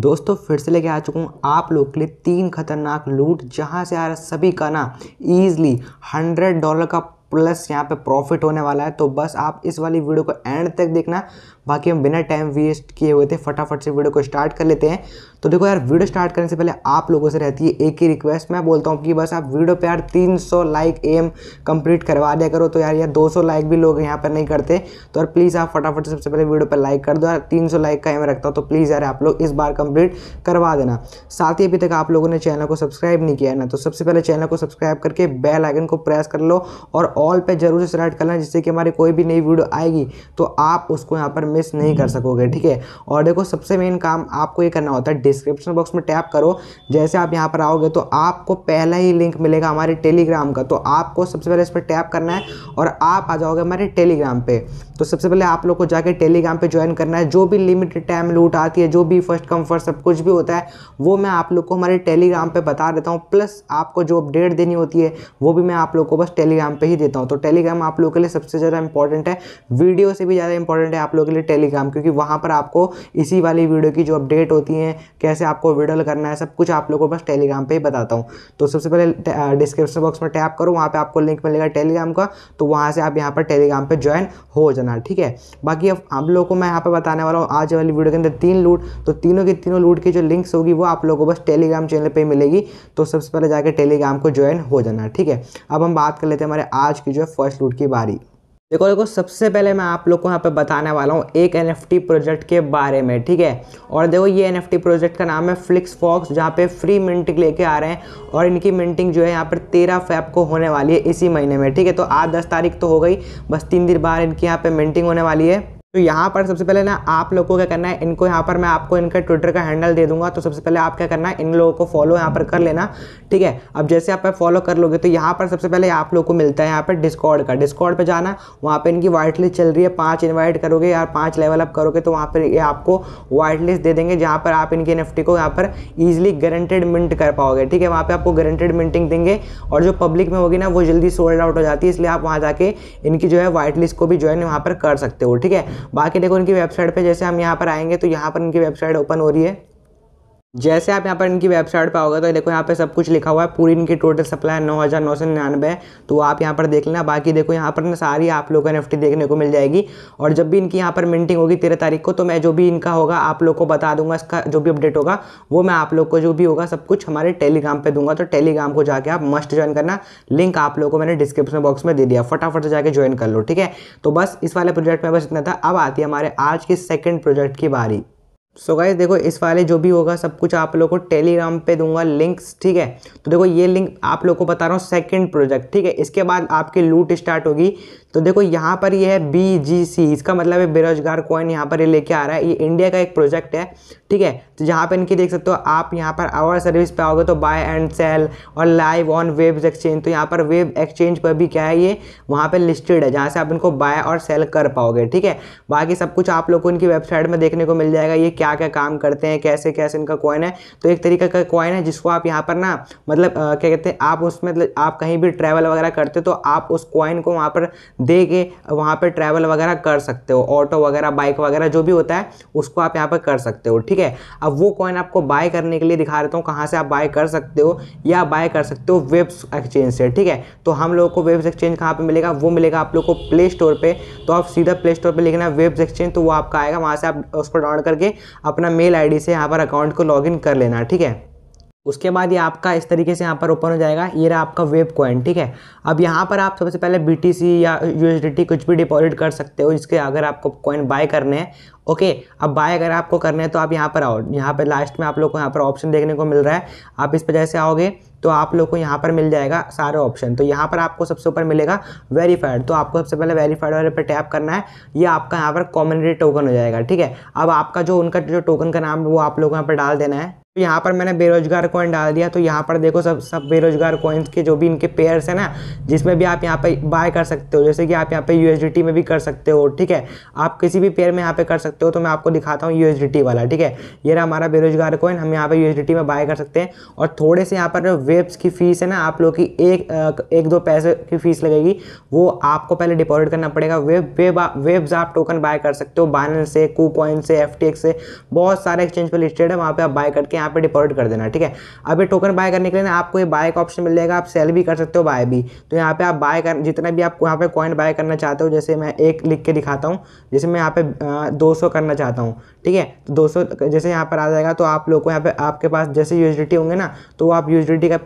दोस्तों फिर से लेके आ चुका हूँ आप लोग के लिए तीन खतरनाक लूट जहाँ से आ रहा सभी का ना ईजली हंड्रेड डॉलर का प्लस यहाँ पे प्रॉफिट होने वाला है तो बस आप इस वाली वीडियो को एंड तक देखना बाकी हम बिना टाइम वेस्ट किए हुए थे फटाफट से वीडियो को स्टार्ट कर लेते हैं तो देखो यार वीडियो स्टार्ट करने से पहले आप लोगों से रहती है एक ही रिक्वेस्ट मैं बोलता हूँ कि बस आप वीडियो पे यार 300 लाइक एम कंप्लीट करवा दिया करो तो यार यार 200 लाइक भी लोग यहाँ पर नहीं करते तो यार प्लीज़ आप फटाफट सबसे पहले वीडियो पर लाइक कर दो यार तीन लाइक का एम रखता हूँ तो प्लीज़ यार आप लोग इस बार कंप्लीट करवा देना साथ ही अभी तक आप लोगों ने चैनल को सब्सक्राइब नहीं किया है ना तो सबसे पहले चैनल को सब्सक्राइब करके बेल आइकन को प्रेस कर लो और ऑल पर जरूर से सेलेक्ट करना जिससे कि हमारी कोई भी नई वीडियो आएगी तो आप उसको यहाँ पर मिस नहीं कर hmm. सकोगे ठीक है और देखो सबसे मेन काम आपको ये करना होता है डिस्क्रिप्शन बॉक्स में टैप करो जैसे आप यहाँ पर आओगे तो आपको पहला ही लिंक मिलेगा हमारे टेलीग्राम का तो आपको सबसे पहले इस पर टैप करना है और आप आ जाओगे हमारे टेलीग्राम पर तो सबसे पहले आप लोग को जाकर टेलीग्राम पर ज्वाइन करना है जो भी लिमिटेड टाइम लूट आती है जो भी फर्स्ट कम फर्स्ट सब कुछ भी होता है वो मैं आप लोग को हमारे टेलीग्राम पर बता देता हूँ प्लस आपको जो अपडेट देनी होती है वो भी मैं आप लोग को बस टेलीग्राम पर ही देता हूँ तो टेलीग्राम आप लोग के लिए सबसे ज़्यादा इंपॉर्टेंट है वीडियो से भी ज़्यादा इंपॉर्टेंट है आप लोग के लिए मेरे टेलीग्राम क्योंकि वहाँ पर आपको इसी वाली वीडियो की जो अपडेट होती हैं कैसे आपको वीडियो करना है सब कुछ आप लोगों को बस टेलीग्राम पर ही बताता हूँ तो सबसे पहले डिस्क्रिप्शन बॉक्स में टैप करो वहाँ पर आपको लिंक मिलेगा टेलीग्राम का तो वहाँ से आप यहाँ पर टेलीग्राम पर ज्वाइन हो जाना ठीक है बाकी अब हम लोग को मैं यहाँ पर बताने वाला हूँ आज वाली वीडियो के अंदर तीन लूट तो तीनों की तीनों लूट की जो लिंक्स होगी वो आप लोगों को बस टेलीग्राम चैनल पर मिलेगी तो सबसे पहले जाकर टेलीग्राम को ज्वाइन हो जाना ठीक है अब हम बात कर लेते हैं हमारे आज की जो है फर्स्ट लूट की बारी देखो देखो सबसे पहले मैं आप लोग को यहाँ पे बताने वाला हूँ एक एन प्रोजेक्ट के बारे में ठीक है और देखो ये एन प्रोजेक्ट का नाम है फ्लिक्स फॉक्स जहाँ पे फ्री मिंटिंग लेके आ रहे हैं और इनकी मिंटिंग जो है यहाँ पर तेरह फैब को होने वाली है इसी महीने में ठीक है तो आज दस तारीख तो हो गई बस तीन दिन बाद इनकी यहाँ पर मिंटिंग होने वाली है तो यहाँ पर सबसे पहले ना आप लोगों को क्या करना है इनको यहाँ पर मैं आपको इनका ट्विटर का हैंडल दे दूंगा तो सबसे पहले आप क्या करना है इन लोगों को फॉलो यहाँ पर कर लेना ठीक है अब जैसे आप फॉलो कर लोगे तो यहाँ पर सबसे पहले आप लोग को मिलता है यहाँ पर डिस्कॉर्ड का डिस्कॉर्ड पर जाना वहाँ पर इनकी वाइट लिस्ट चल रही है पाँच इन्वाइट करोगे या पाँच लेवल अप करोगे तो वहाँ पर ये आपको व्हाइट लिस्ट दे देंगे जहाँ पर आप इनकी एन को यहाँ पर ईजिली गारंटेड मिंट कर पाओगे ठीक है वहाँ पर आपको गारंटेड मिंटिंग देंगे और जो पब्लिक में होगी ना वो जल्दी सोल्ड आउट हो जाती है इसलिए आप वहाँ जाके इनकी जो है वाइट लिस्ट को भी ज्वाइन वहाँ पर कर सकते हो ठीक है बाकी देखो इनकी वेबसाइट पर जैसे हम यहाँ पर आएंगे तो यहाँ पर इनकी वेबसाइट ओपन हो रही है जैसे आप यहाँ पर इनकी वेबसाइट पर आओगे तो देखो यहाँ पे सब कुछ लिखा हुआ है पूरी इनकी टोटल सप्लाई नौ हज़ार नौ सौ निन्यानवे तो आप यहाँ पर देख लेना बाकी देखो यहाँ पर ना सारी आप लोगों को एनएफटी देखने को मिल जाएगी और जब भी इनकी यहाँ पर मिनटिंग होगी तेरह तारीख को तो मैं जो भी इनका होगा आप लोग को बता दूंगा इसका जो भी अपडेट होगा वो मैं आप लोग को जो भी होगा सब कुछ हमारे टेलीग्राम पर दूंगा तो टेलीग्राम को जाकर आप मस्ट ज्वाइन करना लिंक आप लोग को मैंने डिस्क्रिप्शन बॉक्स में दे दिया फटाफट से जाकर ज्वाइन कर लो ठीक है तो बस इस वाले प्रोजेक्ट में बस इतना था अब आती है हमारे आज के सेकेंड प्रोजेक्ट की बारी सो so गाइज देखो इस वाले जो भी होगा सब कुछ आप लोग को टेलीग्राम पे दूंगा लिंक्स ठीक है तो देखो ये लिंक आप लोग को बता रहा हूँ सेकंड प्रोजेक्ट ठीक है इसके बाद आपकी लूट स्टार्ट होगी तो देखो यहाँ पर ये है बी जी सी इसका मतलब है बेरोजगार कॉइन यहाँ पर ये लेके आ रहा है ये इंडिया का एक प्रोजेक्ट है ठीक है तो जहाँ पर इनकी देख सकते हो आप यहाँ पर आवर सर्विस पे आओगे तो बाय एंड सेल और लाइव ऑन वेब एक्सचेंज तो यहाँ पर वेब एक्सचेंज पर भी क्या है ये वहाँ पर लिस्टेड है जहाँ से आप इनको बाय और सेल कर पाओगे ठीक है बाकी सब कुछ आप लोग को इनकी वेबसाइट में देखने को मिल जाएगा ये क्या क्या काम करते हैं कैसे कैसे इनका कॉइन है तो एक तरीके का कॉइन है जिसको आप यहाँ पर ना मतलब क्या कहते हैं आप उसमें मतलब, आप कहीं भी ट्रैवल वगैरह करते हो तो आप उस कॉइन को वहाँ पर दे के वहाँ पर ट्रैवल वगैरह कर सकते हो ऑटो वगैरह बाइक वगैरह जो भी होता है उसको आप यहाँ पर कर सकते हो ठीक है अब वो कॉइन आपको बाय करने के लिए दिखा देता हूँ कहाँ से आप बाय कर सकते हो या बाय कर सकते हो वेब्स एक्सचेंज से ठीक है तो हम लोग को वेब्स एक्सचेंज कहाँ पर मिलेगा वो मिलेगा आप लोग को प्ले स्टोर पर तो आप सीधा प्ले स्टोर पर लिखना वेब्स एक्सचेंज तो वो आपका आएगा वहाँ से आप उसको डाउनलोड करके अपना मेल आई से यहाँ पर अकाउंट को लॉग कर लेना ठीक है उसके बाद ये आपका इस तरीके से यहाँ पर ओपन हो जाएगा ये रहा आपका वेब कॉइन ठीक है अब यहाँ पर आप सबसे पहले बी या यू कुछ भी डिपॉजिट कर सकते हो इसके अगर आपको कॉइन बाय करने हैं ओके अब बाय अगर आपको करने हैं तो आप यहाँ पर आओ यहाँ पर लास्ट में आप लोग को यहाँ पर ऑप्शन देखने को मिल रहा है आप इस पर जैसे आओगे तो आप लोग को यहाँ पर मिल जाएगा सारे ऑप्शन तो यहाँ पर आपको सबसे ऊपर मिलेगा वेरीफाइड तो आपको सबसे पहले वेरीफाइड वाले पर टैप करना है ये आपका यहाँ पर कॉम्युनिटी टोकन हो जाएगा ठीक है अब आपका जो उनका जो टोकन का नाम वो आप लोग यहाँ पर डाल देना है तो यहाँ पर मैंने बेरोजगार कॉइन डाल दिया तो यहाँ पर देखो सब सब बेरोजगार कॉइन्स के जो भी इनके पेयर्स हैं ना जिसमें भी आप यहाँ पे बाय कर सकते हो जैसे कि आप यहाँ पे यू में भी कर सकते हो ठीक है आप किसी भी पेयर में यहाँ पे कर सकते हो तो मैं आपको दिखाता हूँ यू वाला ठीक है ये रहा हमारा बेरोजगार कॉइन हम यहाँ पर यू में बाय कर सकते हैं और थोड़े से यहाँ पर जो वेब्स की फीस है ना आप लोग की एक एक दो पैसे की फीस लगेगी वो आपको पहले डिपॉजिट करना पड़ेगा वेब वेब वेब्स आप टोकन बाय कर सकते हो बाइनेंस से कू कॉइन से एफ से बहुत सारे एक्सचेंज पर लिस्टेड है वहाँ पर आप बाय करके यहाँ पे डिपॉजिट कर देना ठीक है अब ये टोकन बाय करने के लिए ना आपको ये बाय का ऑप्शन मिल जाएगा आप सेल भी कर सकते हो बाय भी तो यहाँ पे आप बाय कर जितना भी आप यहाँ पे कॉइन बाय करना चाहते हो जैसे मैं एक लिख के दिखाता हूँ जैसे मैं यहाँ पे दो सौ करना चाहता हूँ ठीक है तो दो सौ जैसे यहाँ पर आ जाएगा तो आप लोग को यहाँ पे आपके पास जैसे यूजडिटी होंगे ना तो आप यूजडिटी का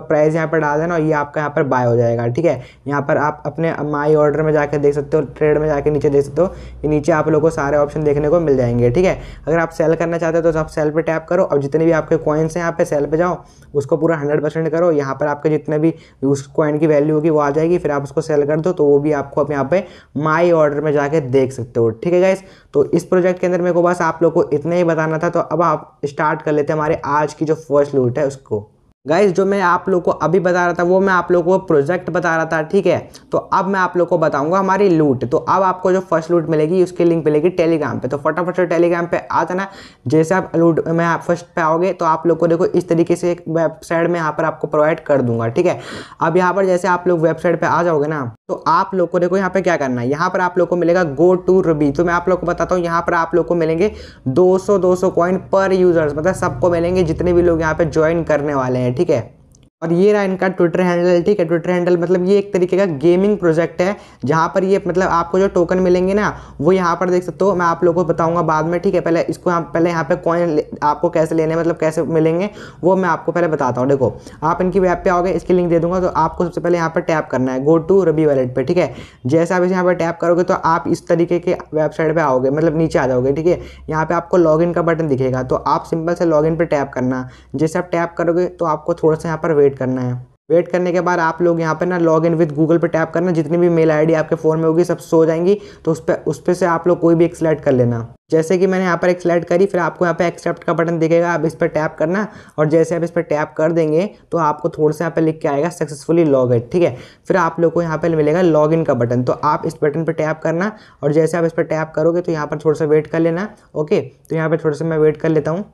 प्राइस यहाँ पर डाल देना और ये आपका यहाँ पर बाय हो जाएगा ठीक है यहाँ पर आप अपने माई ऑर्डर में जाकर देख सकते हो ट्रेड में जाकर नीचे देख सकते हो ये नीचे आप लोग को सारे ऑप्शन देखने को मिल जाएंगे ठीक है अगर आप सेल करना चाहते हो तो आप सेल पर टैप करो और जितने भी आपके कॉइन्स हैं यहाँ पे सेल पे जाओ उसको पूरा हंड्रेड परसेंट करो यहाँ पर आपके जितने भी उस कॉइन की वैल्यू होगी वो आ जाएगी फिर आप उसको सेल कर दो तो वो भी आपको आप यहाँ पे माई ऑर्डर में जाके देख सकते हो ठीक है गाइस तो इस प्रोजेक्ट के अंदर मेरे को बस आप लोग को इतना ही बताना था तो अब आप स्टार्ट कर लेते हैं हमारे आज की जो फर्स्ट लूट है उसको गाइज जो मैं आप लोग को अभी बता रहा था वो मैं आप लोग को प्रोजेक्ट बता रहा था ठीक है तो अब मैं आप लोग को बताऊंगा हमारी लूट तो अब आपको जो फर्स्ट लूट मिलेगी उसकी लिंक मिलेगी टेलीग्राम पे तो फटाफट से टेलीग्राम पे आ जाना जैसे आप लूट में आप फर्स्ट पे आओगे तो आप लोग को देखो इस तरीके से एक वेबसाइट में यहाँ पर आपको प्रोवाइड कर दूंगा ठीक है अब यहाँ पर जैसे आप लोग वेबसाइट पर आ जाओगे ना तो आप लोगों को यहाँ पे क्या करना है यहाँ पर आप लोग को मिलेगा गो टू रूबी तो मैं आप लोग को बताता हूँ यहाँ पर आप लोग को मिलेंगे 200 200 कॉइन पर यूजर्स मतलब सबको मिलेंगे जितने भी लोग यहाँ पे ज्वाइन करने वाले हैं ठीक है और ये रहा इनका ट्विटर हैंडल ठीक है ट्विटर हैंडल मतलब ये एक तरीके का गेमिंग प्रोजेक्ट है जहाँ पर ये मतलब आपको जो टोकन मिलेंगे ना वो यहाँ पर देख सकते हो मैं आप लोगों को बताऊँगा बाद में ठीक है पहले इसको यहाँ पहले यहाँ पे कॉइन आपको कैसे लेने मतलब कैसे मिलेंगे वो मैं आपको पहले बताता हूँ देखो आप इनकी वेब पे आओगे इसकी लिंक दे दूंगा तो आपको सबसे पहले यहाँ पर टैप करना है गो टू रबी वैलेट पर ठीक है जैसे आप इस यहाँ पर टैप करोगे तो आप इस तरीके के वेबसाइट पर आओगे मतलब नीचे आ जाओगे ठीक है यहाँ पर आपको लॉग का बटन दिखेगा तो आप सिंपल से इन पर टैप करना जैसे आप टैप करोगे तो आपको थोड़ा सा यहाँ पर वेट वेट करना है वेट करने के बाद आप लोग यहाँ पर ना लॉग इन विद गूगल पर टैप करना जितनी भी मेल आईडी आपके फ़ोन में होगी सब सो जाएंगी तो उस पर उस पर से आप लोग कोई भी एक सिलेक्ट कर लेना जैसे कि मैंने यहाँ पर एक सिलेक्ट करी फिर आपको यहाँ पे एक्सेप्ट का बटन दिखेगा आप इस पर टैप करना और जैसे आप इस पर टैप कर देंगे तो आपको थोड़ा सा यहाँ पे लिख के आएगा सक्सेसफुली लॉग इट ठीक है फिर आप लोग को यहाँ पे मिलेगा लॉग इन का बटन तो आप इस बटन पर टैप करना और जैसे आप इस पर टैप करोगे तो यहाँ पर थोड़ा सा वेट कर लेना ओके तो यहाँ पर थोड़ा सा मैं वेट कर लेता हूँ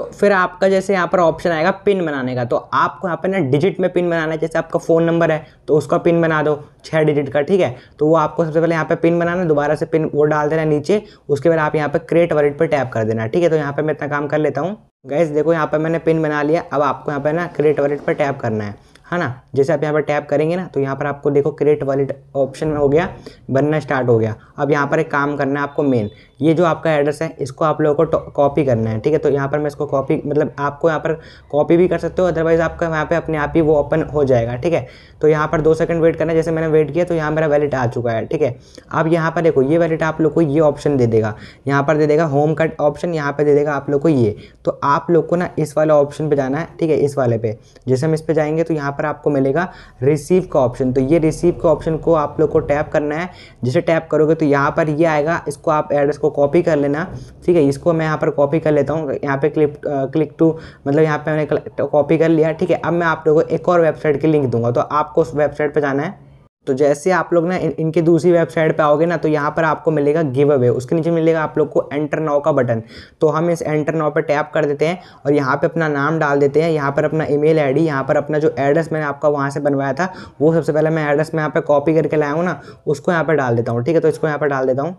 तो फिर आपका जैसे यहाँ पर ऑप्शन आएगा पिन बनाने का तो आपको यहाँ पर ना डिजिट में पिन बनाना है जैसे आपका फ़ोन नंबर है तो उसका पिन बना दो छः डिजिट का ठीक है तो वो आपको सबसे पहले यहाँ पे पिन बनाना दोबारा से पिन वो डाल देना नीचे उसके बाद आप यहाँ पे क्रिएट वर्ड पर टैप कर देना ठीक है तो यहाँ पर मैं इतना काम कर लेता हूँ गैस देखो यहाँ पर मैंने पिन बना लिया अब आपको यहाँ पर ना क्रिएट वर्ड पर टैप करना है है ना जैसे आप यहाँ पर टैप करेंगे ना तो यहाँ पर आपको देखो क्रिएट वॉलेट ऑप्शन में हो गया बनना स्टार्ट हो गया अब यहाँ पर एक काम करना है आपको मेन ये जो आपका एड्रेस है इसको आप लोगों को कॉपी करना है ठीक है तो यहाँ पर मैं इसको कॉपी मतलब आपको यहाँ पर कॉपी भी कर सकते हो अदरवाइज़ आपका यहाँ पे अपने आप ही वो ओपन हो जाएगा ठीक है तो यहाँ पर दो सेकंड वेट करना है जैसे मैंने वेट किया तो यहाँ मेरा वैलेट आ चुका है ठीक है अब यहाँ पर देखो ये वैलेट आप लोग को ये ऑप्शन दे देगा यहाँ पर दे देगा होम कट ऑप्शन यहाँ पर दे देगा आप लोग को ये तो आप लोग को ना इस वाले ऑप्शन पर जाना है ठीक है इस वाले पे जैसे हम इस पर जाएंगे तो यहाँ पर आपको मिलेगा रिसीव का ऑप्शन तो ये रिसीव का ऑप्शन को आप लोग को टैप करना है जिसे टैप करोगे तो यहाँ पर ये आएगा इसको आप एड्रेस को कॉपी कर लेना ठीक है इसको मैं यहाँ पर कॉपी कर लेता हूँ यहाँ पे क्लिक क्लिक टू मतलब यहाँ पे मैंने कॉपी तो कर लिया ठीक है अब मैं आप लोगों को एक और वेबसाइट की लिंक दूंगा तो आपको उस वेबसाइट पर जाना है तो जैसे आप लोग ना इन, इनके दूसरी वेबसाइट पे आओगे ना तो यहाँ पर आपको मिलेगा गिव अवे उसके नीचे मिलेगा आप लोग को एंटर नाव का बटन तो हम इस एंटर नाव पर टैप कर देते हैं और यहाँ पे अपना नाम डाल देते हैं यहाँ पर अपना ईमेल आईडी यहाँ पर अपना जो एड्रेस मैंने आपका वहाँ से बनवाया था वो सबसे पहले मैं एड्रेस में यहाँ पर कॉपी करके लाया हूँ ना उसको यहाँ पर डाल देता हूँ ठीक है तो इसको यहाँ पर डाल देता हूँ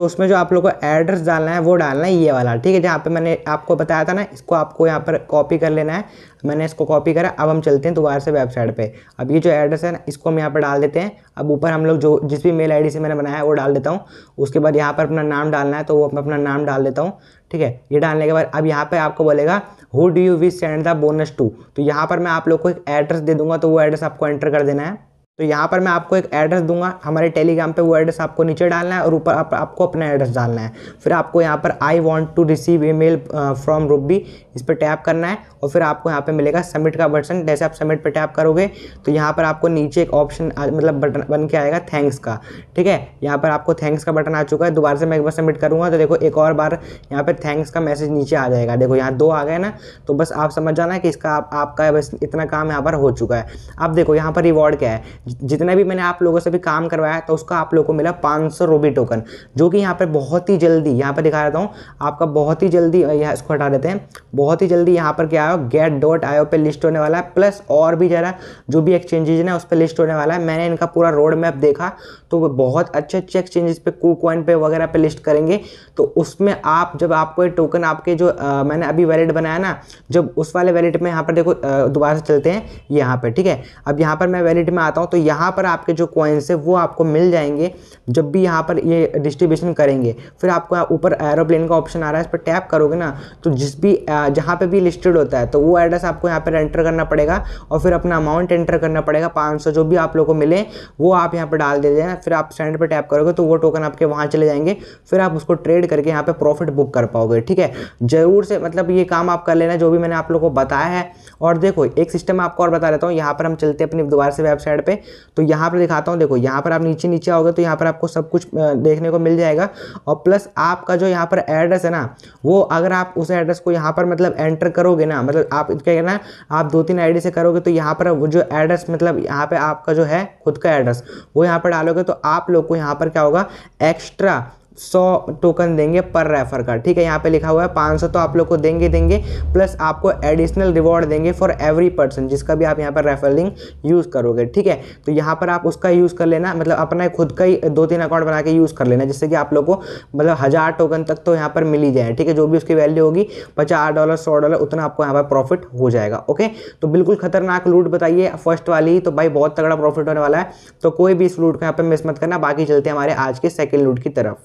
तो उसमें जो आप लोग को एड्रेस डालना है वो डालना है ये वाला ठीक है जहाँ पे मैंने आपको बताया था ना इसको आपको यहाँ पर कॉपी कर लेना है मैंने इसको कॉपी करा अब हम चलते हैं दोबारा से वेबसाइट पे अब ये जो एड्रेस है ना इसको हम यहाँ पर डाल देते हैं अब ऊपर हम लोग जो जिस भी मेल आई से मैंने बनाया है वो डाल देता हूँ उसके बाद यहाँ पर अपना नाम डालना है तो वो मैं अपना नाम डाल देता हूँ ठीक है ये डालने के बाद अब यहाँ पर आपको बोलेगा who do you we send the bonus to तो यहाँ पर मैं आप लोग को एक एड्रेस दे दूँगा तो वो एड्रेस आपको एंटर कर देना है तो यहाँ पर मैं आपको एक एड्रेस दूंगा हमारे टेलीग्राम पे वो एड्रेस आपको नीचे डालना है और ऊपर आप, आपको अपना एड्रेस डालना है फिर आपको यहाँ पर I want to receive email from Ruby इस पर टैप करना है और फिर आपको यहाँ पर मिलेगा सबमिट का बटन जैसे आप सबमिट पर टैप करोगे तो यहाँ पर आपको नीचे एक ऑप्शन uh, मतलब बटन बन के आएगा थैंक्स का ठीक है यहाँ पर आपको थैंक्स का बटन आ चुका है दोबारा से मैं एक बार सबमिट करूँगा तो देखो एक और बार यहाँ पर थैंक्स का मैसेज नीचे आ जाएगा देखो यहाँ दो आ गए ना तो बस आप समझ जाना कि इसका आपका बस इतना काम यहाँ पर हो चुका है अब देखो यहाँ पर रिवॉर्ड क्या है जितना भी मैंने आप लोगों से भी काम करवाया तो उसका आप लोगों को मिला पाँच सौ रूबी टोकन जो कि यहाँ पर बहुत ही जल्दी यहाँ पर दिखा देता हूँ आपका बहुत ही जल्दी यहाँ इसको हटा देते हैं बहुत ही जल्दी यहाँ पर क्या आया गेट डॉट आयो पे लिस्ट होने वाला है प्लस और भी ज़रा जो भी एक्सचेंजेज ना उस पर लिस्ट होने वाला है मैंने इनका पूरा रोड मैप देखा तो वो बहुत अच्छे अच्छे एक्सचेंजेस पे कू कॉइन पे वगैरह पे लिस्ट करेंगे तो उसमें आप जब आपको ये टोकन आपके जो आ, मैंने अभी वैलेट बनाया ना जब उस वाले वैलेट में यहाँ पर देखो दोबारा से चलते हैं यहाँ पर ठीक है अब यहाँ पर मैं वैलेट में आता हूँ तो यहाँ पर आपके जो कॉइन्स है वो आपको मिल जाएंगे जब भी यहाँ पर ये डिस्ट्रीब्यूशन करेंगे फिर आपको ऊपर एरोप्लेन का ऑप्शन आ रहा है इस पर टैप करोगे ना तो जिस भी जहाँ पर भी लिस्टेड होता है तो वो एड्रेस आपको यहाँ पर एंटर करना पड़ेगा और फिर अपना अमाउंट एंटर करना पड़ेगा पाँच जो भी आप लोग को मिले वो आप यहाँ पर डाल दे देना फिर आप सेंड पर टैप करोगे तो वो टोकन आपके वहाँ चले जाएंगे फिर आप उसको ट्रेड करके यहाँ पर प्रॉफिट बुक कर पाओगे ठीक है ज़रूर से मतलब ये काम आप कर लेना जो भी मैंने आप लोग को बताया है और देखो एक सिस्टम आपको और बता देता हूँ यहाँ पर हम चलते हैं अपनी दोबारा से वेबसाइट पर तो यहाँ पर दिखाता हूँ देखो यहाँ पर आप नीचे नीचे आओगे तो यहाँ पर आपको सब कुछ देखने को मिल जाएगा और प्लस आपका जो यहाँ पर एड्रेस है ना वो अगर आप उस एड्रेस को यहाँ पर मतलब एंटर करोगे ना मतलब आप क्या कहना आप दो तीन आई से करोगे तो यहाँ पर वो जो एड्रेस मतलब यहाँ पर आपका जो है खुद का एड्रेस वो यहाँ पर डालोगे तो आप लोग को यहाँ पर क्या होगा एक्स्ट्रा सौ टोकन देंगे पर रेफ़र का ठीक है यहाँ पे लिखा हुआ है पाँच सौ तो आप लोग को देंगे देंगे प्लस आपको एडिशनल रिवॉर्ड देंगे फॉर एवरी पर्सन जिसका भी आप यहाँ पर रेफर लिंक यूज़ करोगे ठीक है तो यहाँ पर आप उसका यूज़ कर लेना मतलब अपना खुद का ही दो तीन अकाउंट बना के यूज़ कर लेना जिससे कि आप लोग को मतलब हज़ार टोकन तक तो यहाँ पर मिल ही जाए ठीक है जो भी उसकी वैल्यू होगी पचास डॉलर सौ डॉलर उतना आपको यहाँ पर प्रॉफिट हो जाएगा ओके तो बिल्कुल खतरनाक लूट बताइए फर्स्ट वाली तो भाई बहुत तगड़ा प्रॉफिट होने वाला है तो कोई भी इस लूट को यहाँ पर मिस मत करना बाकी चलते हैं हमारे आज के सेकेंड लूट की तरफ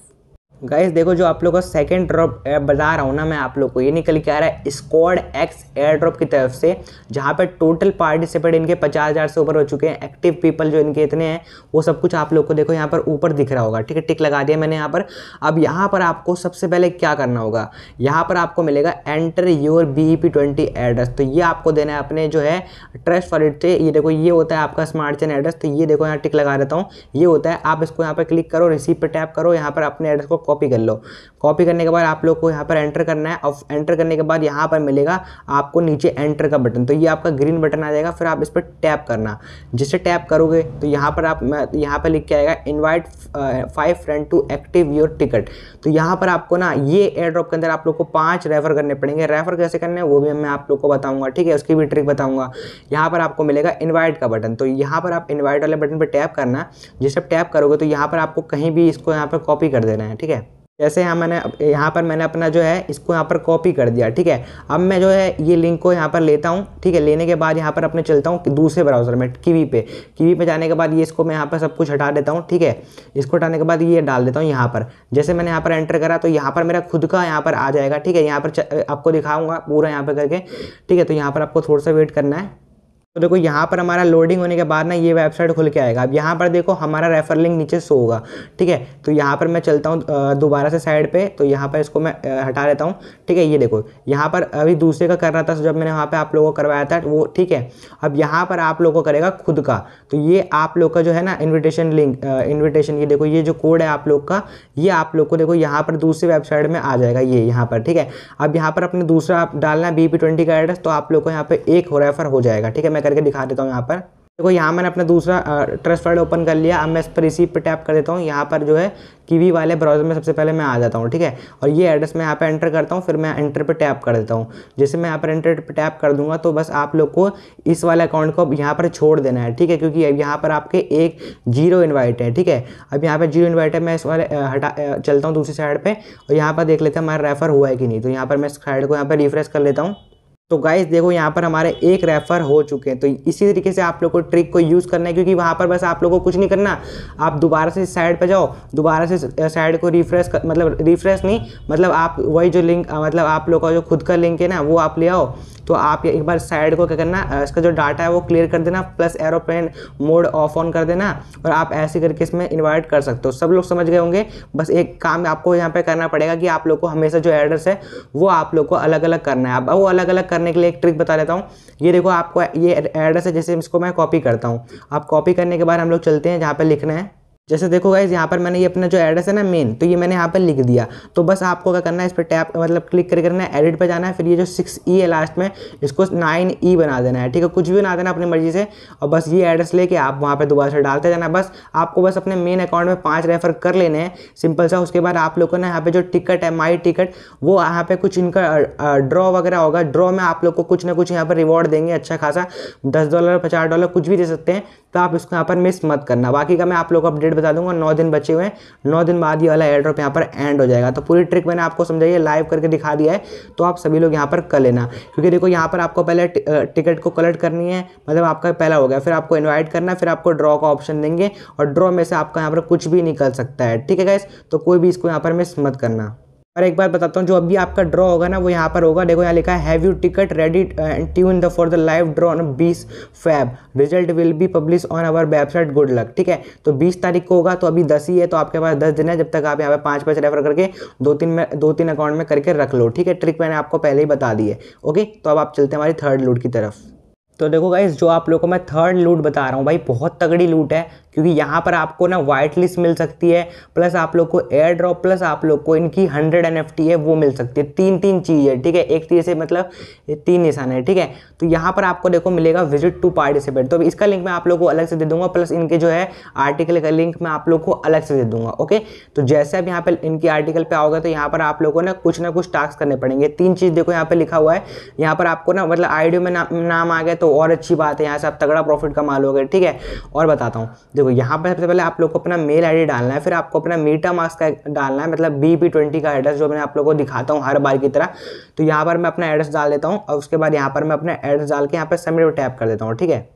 गाइस देखो जो आप लोग का सेकेंड ड्रॉप बता रहा हूँ ना मैं आप लोग को ये निकल के आ रहा है स्क्वाड एक्स एयर ड्रॉप की तरफ से जहाँ पर टोटल पार्टिसिपेट इनके पचास हज़ार से ऊपर हो चुके हैं एक्टिव पीपल जो इनके इतने हैं वो सब कुछ आप लोग को देखो यहाँ पर ऊपर दिख रहा होगा ठीक है टिक लगा दिया मैंने यहाँ पर अब यहाँ पर आपको सबसे पहले क्या करना होगा यहाँ पर आपको मिलेगा enter your B P twenty address तो ये आपको देना है अपने जो है ट्रस्ट वॉलेट से ये देखो ये होता है आपका स्मार्ट चैन एड्रेस तो ये देखो यहाँ टिक लगा देता हूँ ये होता है आप इसको यहाँ पर क्लिक करो रिसीप पर टैप करो यहाँ पर अपने एड्रेस को कॉपी कर लो कॉपी करने के बाद आप लोग को यहाँ पर एंटर करना है और एंटर करने के बाद यहाँ पर मिलेगा आपको नीचे एंटर का बटन तो ये आपका ग्रीन बटन आ जाएगा फिर आप इस पर टैप करना जिससे टैप करोगे तो यहाँ पर आप यहाँ पर लिख के आएगा invite five friend to active your ticket तो यहाँ पर आपको ना ये एयर ड्रॉप के अंदर आप लोग को पाँच रेफर करने पड़ेंगे रेफर कैसे करने वो भी मैं आप लोग को बताऊँगा ठीक है उसकी भी ट्रिक बताऊँगा यहाँ पर आपको मिलेगा इन्वाइट का बटन तो यहाँ पर आप इन्वाइट वाले बटन पर टैप करना जिससे टैप करोगे तो यहाँ पर आपको कहीं भी इसको यहाँ पर कॉपी कर देना है ठीक है जैसे यहाँ मैंने यहाँ पर मैंने अपना जो है इसको यहाँ पर कॉपी कर दिया ठीक है अब मैं जो है ये लिंक को यहाँ पर लेता हूँ ठीक है लेने के बाद यहाँ पर अपने चलता हूँ दूसरे ब्राउज़र में कीवी पे कीवी पे जाने के बाद ये इसको मैं यहाँ पर सब कुछ हटा देता हूँ ठीक है इसको हटाने के बाद ये डाल देता हूँ यहाँ पर जैसे मैंने यहाँ पर एंटर करा तो यहाँ पर मेरा खुद का यहाँ पर आ जाएगा ठीक है यहाँ पर आपको दिखाऊँगा पूरा यहाँ पर करके ठीक है तो यहाँ पर आपको थोड़ा सा वेट करना है तो देखो यहाँ पर हमारा लोडिंग होने के बाद ना ये वेबसाइट खुल के आएगा अब यहाँ पर देखो हमारा रेफर लिंक नीचे सो होगा ठीक है तो यहाँ पर मैं चलता हूँ दोबारा से साइड पे तो यहाँ पर इसको मैं हटा लेता हूँ ठीक है ये देखो यहाँ पर अभी दूसरे का कर रहा था तो जब मैंने वहाँ पर आप लोगों को करवाया था वो ठीक है अब यहाँ पर आप लोग को करेगा खुद का तो ये आप लोग का जो है ना इन्विटेशन लिंक इन्विटेशन ये देखो ये जो कोड है आप लोग का ये आप लोग को देखो यहाँ पर दूसरी वेबसाइट में आ जाएगा ये यहाँ पर ठीक है अब यहाँ पर अपने दूसरा डालना बी पी ट्वेंटी का एड्रेस तो आप लोग को यहाँ पर एक रेफर हो जाएगा ठीक है मैं करके दिखा देता हूँ यहाँ पर देखो यहाँ मैंने अपना दूसरा ट्रस्ट वर्ड ओपन कर लिया अब मैं इस पर इसी पर टैप कर देता हूँ यहाँ पर जो है कीवी वाले ब्राउज़र में सबसे पहले मैं आ जाता हूँ ठीक है और ये एड्रेस मैं यहाँ पर एंटर करता हूँ फिर मैं एंटर पर टैप कर देता हूँ जैसे मैं यहाँ पर एंटर पर टैप कर दूंगा तो बस आप लोग को इस वाले अकाउंट को यहाँ पर छोड़ देना है ठीक है क्योंकि अब यहाँ पर आपके एक जीरो इन्वाइट है ठीक है अब यहाँ पर जीरो इन्वाइट है मैं इस वाले हटा चलता हूँ दूसरी साइड पर और यहाँ पर देख लेते हैं हमारा रेफ़र हुआ है कि नहीं तो यहाँ पर मैं इस साइड को यहाँ पर रिफ्रेश कर लेता हूँ तो गाइस देखो यहाँ पर हमारे एक रेफर हो चुके हैं तो इसी तरीके से आप लोग को ट्रिक को यूज़ करना है क्योंकि वहाँ पर बस आप लोग को कुछ नहीं करना आप दोबारा से साइड पर जाओ दोबारा से साइड को रिफ्रेश कर मतलब रिफ्रेश नहीं मतलब आप वही जो लिंक मतलब आप लोग का जो खुद का लिंक है ना वो आप ले आओ तो आप एक बार साइड को क्या करना इसका जो डाटा है वो क्लियर कर देना plus aeroplane mode off on कर देना और आप ऐसे करके इसमें इन्वाइट कर सकते हो सब लोग समझ गए होंगे बस एक काम आपको यहाँ पर करना पड़ेगा कि आप लोग को हमेशा जो एड्रेस है वो आप लोग को अलग अलग करना है अब वो अलग अलग करने के लिए एक ट्रिक बता देता हूँ ये देखो आपको ये एड्रेस है जैसे इसको मैं कॉपी करता हूँ आप कॉपी करने के बाद हम लोग चलते हैं जहाँ पर लिखना है जैसे देखो गाइज यहाँ पर मैंने ये अपना जो एड्रेस है ना मेन तो ये मैंने यहाँ पर लिख दिया तो बस आपको क्या करना है इस पर टैप मतलब क्लिक करके करना है एडिट पर जाना है फिर ये जो सिक्स ई e है लास्ट में इसको नाइन ई e बना देना है ठीक है कुछ भी बना देना अपनी मर्जी से और बस ये एड्रेस लेके आप वहाँ पर दोबारा से डालते जाना बस आपको बस अपने मेन अकाउंट में पाँच रेफर कर लेने हैं सिंपल सा उसके बाद आप लोगों ने यहाँ पर जो टिकट है माई टिकट वो यहाँ पर कुछ इनका ड्रॉ वगैरह होगा ड्रॉ में आप लोग को कुछ ना कुछ यहाँ पर रिवॉर्ड देंगे अच्छा खासा दस डॉलर पचास डॉलर कुछ भी दे सकते हैं तो आप इसको यहाँ पर मिस मत करना बाकी का मैं आप लोग को अपडेट बता दूंगा नौ दिन बचे हुए हैं नौ दिन बाद ये वाला एयरड्रॉप यहाँ पर एंड हो जाएगा तो पूरी ट्रिक मैंने आपको समझाइए लाइव करके दिखा दिया है तो आप सभी लोग यहाँ पर कर लेना क्योंकि देखो यहाँ पर आपको पहले टिकट को कलेक्ट करनी है मतलब आपका पहला हो गया फिर आपको इन्वाइट करना फिर आपको ड्रॉ का ऑप्शन देंगे और ड्रॉ में से आपका यहाँ पर कुछ भी निकल सकता है ठीक है गैस तो कोई भी इसको यहाँ पर मिस मत करना और एक बार बताता हूँ जो अभी आपका ड्रॉ होगा ना वो यहाँ पर होगा देखो यहाँ लिखा have you ticket ready tune the for the live draw on bees fab result will be publish on our website good luck ठीक है तो बीस तारीख को होगा तो अभी दस ही है तो आपके पास दस दिन है जब तक आप यहाँ पर पाँच पाँच रेफर करके दो तीन में दो तीन अकाउंट में करके रख लो ठीक है ट्रिक मैंने आपको पहले ही बता दी है ओके तो अब आप चलते हैं हमारी थर्ड लूट की तरफ तो देखो गाइज जो आप लोग को मैं थर्ड लूट बता रहा हूँ भाई बहुत तगड़ी लूट है क्योंकि यहाँ पर आपको ना वाइट लिस्ट मिल सकती है प्लस आप लोग को एयर ड्रॉप प्लस आप लोग को इनकी हंड्रेड एन है वो मिल सकती है तीन तीन चीज़ है ठीक है एक तीर से मतलब तीन निशान है ठीक है तो यहाँ पर आपको देखो मिलेगा विजिट टू पार्टिसिपेट तो इसका लिंक मैं आप लोग को अलग से दे दूंगा प्लस इनके जो है आर्टिकल का लिंक मैं आप लोग को अलग से दे दूंगा ओके तो जैसे आप यहाँ पर इनकी आर्टिकल पर आओगे तो यहाँ पर आप लोगों ने ना कुछ ना कुछ टास्क करने पड़ेंगे तीन चीज़ देखो यहाँ पर लिखा हुआ है यहाँ पर आपको ना मतलब आईडियो में नाम आ गया तो तो और अच्छी बात है यहाँ से आप तगड़ा प्रॉफिट कमा लोगे ठीक है और बताता हूँ देखो यहाँ पर सबसे पहले आप लोग को अपना मेल आई डालना है फिर आपको अपना मीटा मास्क का डालना है मतलब बी ट्वेंटी का एड्रेस जो मैं आप लोग को दिखाता हूँ हर बार की तरह तो यहाँ पर मैं अपना एड्रेस डाल देता हूँ और उसके बाद यहाँ पर मैं अपना एड्रेस डाल के यहाँ पर सबमिट टैप कर देता हूँ ठीक है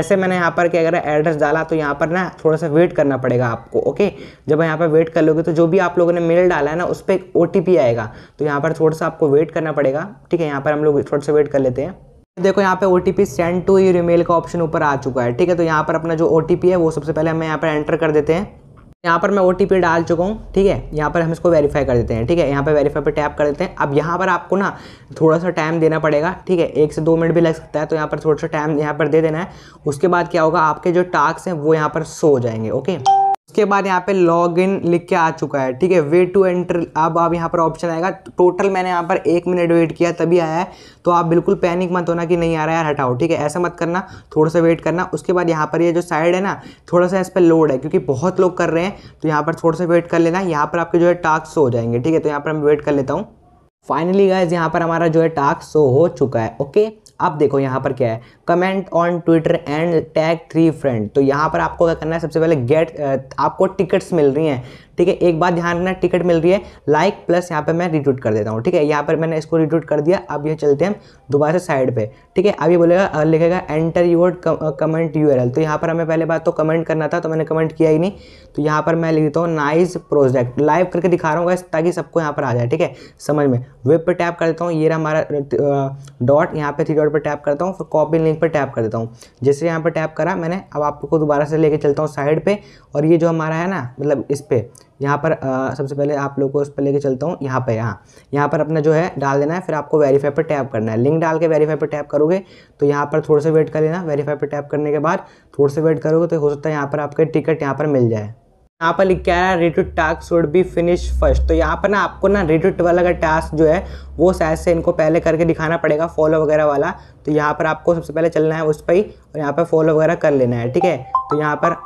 ऐसे मैंने यहाँ पर क्या करा एड्रेस डाला तो यहाँ पर ना थोड़ा सा वेट करना पड़ेगा आपको ओके जब यहाँ पर वेट कर लोगे तो जो भी आप लोगों ने मेल डाला है ना उस पर एक ओ आएगा तो यहाँ पर थोड़ा सा आपको वेट करना पड़ेगा ठीक है यहाँ पर हम लोग थोड़ा सा वेट कर लेते हैं देखो यहाँ पे O T P send to your email का ऑप्शन ऊपर आ चुका है ठीक है तो यहाँ पर अपना जो ओ टी पी है वो सबसे पहले हमें यहाँ पर एंटर कर देते हैं यहाँ पर मैं ओ डाल चुका हूँ ठीक है यहाँ पर हम इसको वेरीफाई कर देते हैं ठीक है यहाँ पर वेरीफाई पर टैप कर देते हैं अब यहाँ पर आपको ना थोड़ा सा टाइम देना पड़ेगा ठीक है एक से दो मिनट भी लग सकता है तो यहाँ पर थोड़ा सा टाइम यहाँ पर दे देना है उसके बाद क्या होगा आपके जो टास्क हैं वो यहाँ पर सो जाएंगे ओके उसके बाद यहाँ पे लॉग इन लिख के आ चुका है ठीक है वे टू एंटर अब आप यहाँ पर ऑप्शन आएगा टोटल मैंने यहाँ पर एक मिनट वेट किया तभी आया है तो आप बिल्कुल पैनिक मत होना कि नहीं आ रहा यार हटाओ ठीक है ऐसा मत करना थोड़ा सा वेट करना उसके बाद यहाँ पर ये यह जो साइड है ना थोड़ा सा इस पर लोड है क्योंकि बहुत लोग कर रहे हैं तो यहाँ पर थोड़ा सा वेट कर लेना यहाँ पर आपके जो है टास्क हो जाएंगे ठीक है तो यहाँ पर मैं वेट कर लेता हूँ फाइनली गाइज यहाँ पर हमारा जो है टास्क शो हो चुका है ओके अब देखो यहाँ पर क्या है comment on Twitter and tag three friend तो यहाँ पर आपको क्या करना है सबसे पहले गेट आपको टिकट्स मिल रही हैं ठीक है एक बात ध्यान रखना टिकट मिल रही है लाइक प्लस यहाँ पर मैं रिट्यूट कर देता हूँ ठीक है यहाँ पर मैंने इसको रिट्यूट कर दिया अब ये चलते हैं दोबारा से साइड पर ठीक है अब ये बोलेगा लिखेगा एंटर यूर कमेंट यू तो यहाँ पर हमें पहले बात तो कमेंट करना था तो मैंने कमेंट किया ही नहीं तो यहाँ पर मैं लिख देता हूँ नाइस प्रोजेक्ट लाइव करके दिखा रहा हूँ ताकि सबको यहाँ पर आ जाए ठीक है समझ में वेब पर टैप कर देता हूँ ये रहा हमारा डॉट यहाँ पे थ्री डॉट पर टैप करता हूँ फिर कॉपी लिंक पर टैप कर देता हूँ जैसे यहाँ पर टैप करा मैंने अब आपको दोबारा से लेके चलता हूँ साइड पर और ये जो हमारा है ना मतलब इस पर यहाँ पर आ, सबसे पहले आप लोग को उस पर लेके चलता हूँ यहाँ पर यहाँ यहाँ पर अपना जो है डाल देना है फिर आपको वेरीफाई पर टैप करना है लिंक डाल के वेरीफाई पर टैप करोगे तो यहाँ पर थोड़ा सा वेट कर लेना वेरीफाई पर टैप करने के बाद थोड़ा से वेट करोगे तो हो सकता है यहाँ पर आपके टिकट यहाँ पर मिल जाए यहाँ पर लिख के आ रहा है retweet task should be finish first तो यहाँ पर ना आपको ना रिटू वाला का टास्क जो है वो शायद से इनको पहले करके दिखाना पड़ेगा फॉलो वगैरह वाला तो यहाँ पर आपको सबसे पहले चलना है उस पर ही और यहाँ पर फॉलो वगैरह कर लेना है ठीक है तो यहाँ पर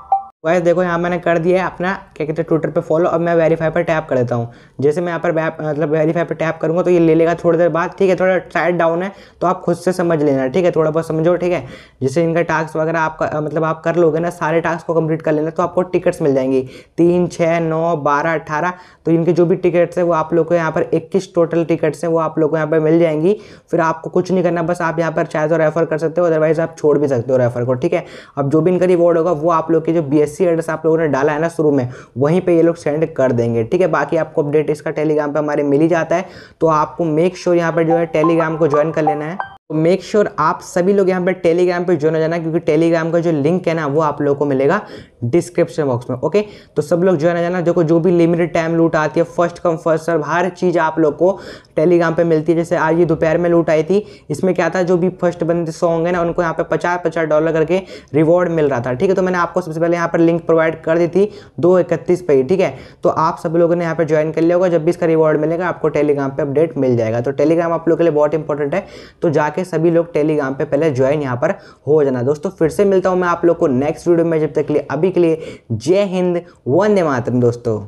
वैसे देखो यहाँ मैंने कर दिया है अपना क्या कहते हैं ट्विटर पे फॉलो अब मैं वेरीफाई पर टैप कर देता हूँ जैसे मैं यहाँ पर मतलब वेरीफाई पर टैप करूँगा तो ये ले लेगा थोड़ी देर बाद ठीक है थोड़ा साइड डाउन है तो आप खुद से समझ लेना ठीक है थोड़ा बहुत समझो ठीक है जैसे इनका टास्क वगैरह आपका मतलब आप कर लोगे ना सारे टास्क को कम्प्लीट कर लेना तो आपको टिकट्स मिल जाएंगी तीन छः नौ बारह अट्ठारह तो इनके जो भी टिकट्स हैं वो आप लोग को यहाँ पर इक्कीस टोटल टिकट्स हैं वो आप लोग को यहाँ पर मिल जाएंगी फिर आपको कुछ नहीं करना बस आप यहाँ पर चाहे तो रेफर कर सकते हो अदरवाइज़ आप छोड़ भी सकते हो रेफर को ठीक है अब जो भी इनका रिवॉर्ड होगा वो आप लोग के जो बी जेसी एड्रेस आप लोगों ने डाला है ना शुरू में वहीं पर ये लोग सेंड कर देंगे ठीक है बाकी आपको अपडेट इसका टेलीग्राम पे हमारे मिल ही जाता है तो आपको मेक श्योर यहाँ पर जो है टेलीग्राम को ज्वाइन कर लेना है तो मेक श्योर आप सभी लोग यहाँ पे टेलीग्राम पे ज्वाइन हो जाना क्योंकि टेलीग्राम का जो लिंक है ना वो आप लोगों को मिलेगा डिस्क्रिप्शन बॉक्स में ओके तो सब लोग जो है ना जाना देखो जो भी लिमिटेड टाइम लूट आती है फर्स्ट कम फर्स्ट सर्व हर चीज़ आप लोग को टेलीग्राम पे मिलती है जैसे आज ये दोपहर में लूट आई थी इसमें क्या था जो भी फर्स्ट बंदे सॉन्ग होंगे ना उनको यहाँ पे पचास पचास डॉलर करके रिवॉर्ड मिल रहा था ठीक है तो मैंने आपको सबसे पहले यहाँ पर लिंक प्रोवाइड कर दी थी दो इकतीस पे ही ठीक है तो आप सब लोगों ने यहाँ पर ज्वाइन कर लिया होगा जब भी इसका रिवॉर्ड मिलेगा आपको टेलीग्राम पर अपडेट मिल जाएगा तो टेलीग्राम आप लोग के लिए बहुत इंपॉर्टेंट है तो जाके सभी लोग टेलीग्राम पर पहले ज्वाइन यहाँ पर हो जाना दोस्तों फिर से मिलता हूँ मैं आप लोग को नेक्स्ट वीडियो में जब तक लिए अभी के लिए जय हिंद वंदे मातरम दोस्तों